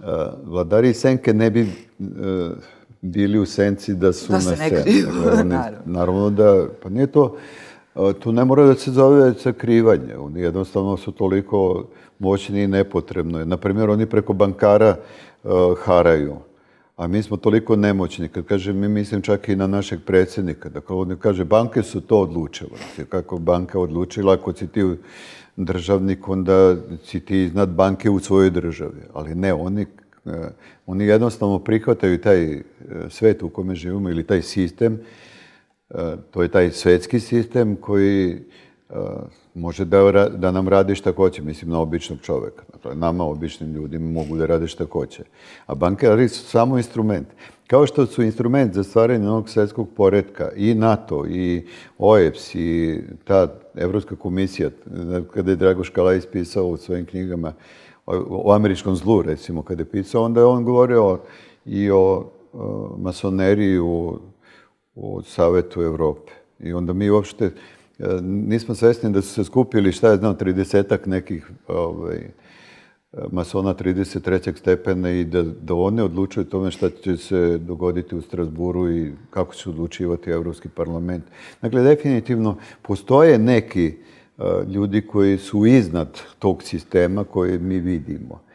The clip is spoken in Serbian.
Eh, vladari senke ne bi eh, bili u senci da su da se na sceni. Dakle, naravno. da, pa nije to, eh, tu ne mora da se zove sakrivanje. Oni jednostavno su toliko moćni i nepotrebno. Naprimjer, oni preko bankara uh, haraju. A mi smo toliko nemoćni, kad kažem mi mislim čak i na našeg predsednika. dakle on kaže banke su to odlučile, znači, kako banka odlučila, ako si ti državnik, onda si ti iznad banke u svojoj državi, ali ne, oni, eh, oni jednostavno prihvataju taj eh, svet u kome živimo ili taj sistem, eh, to je taj svetski sistem koji Uh, može da, da nam radi šta hoće, mislim na običnog čoveka. Dakle, nama, običnim ljudima, mogu da rade šta hoće. A bankari su samo instrument. Kao što su instrument za stvaranje novog svetskog poredka i NATO, i OEPS, i ta Evropska komisija, kada je Dragoš Kalajs pisao u svojim knjigama o, o američkom zlu, recimo, kada je pisao, onda je on govorio i o, o masoneriji u, u Savetu Evrope. I onda mi uopšte Nismo svesni da su se skupili, šta je znam, 30 nekih ovaj, masona 33. stepena i da, da one odlučuju tome šta će se dogoditi u Strasburu i kako će odlučivati Evropski parlament. Dakle, definitivno postoje neki ljudi koji su iznad tog sistema koje mi vidimo.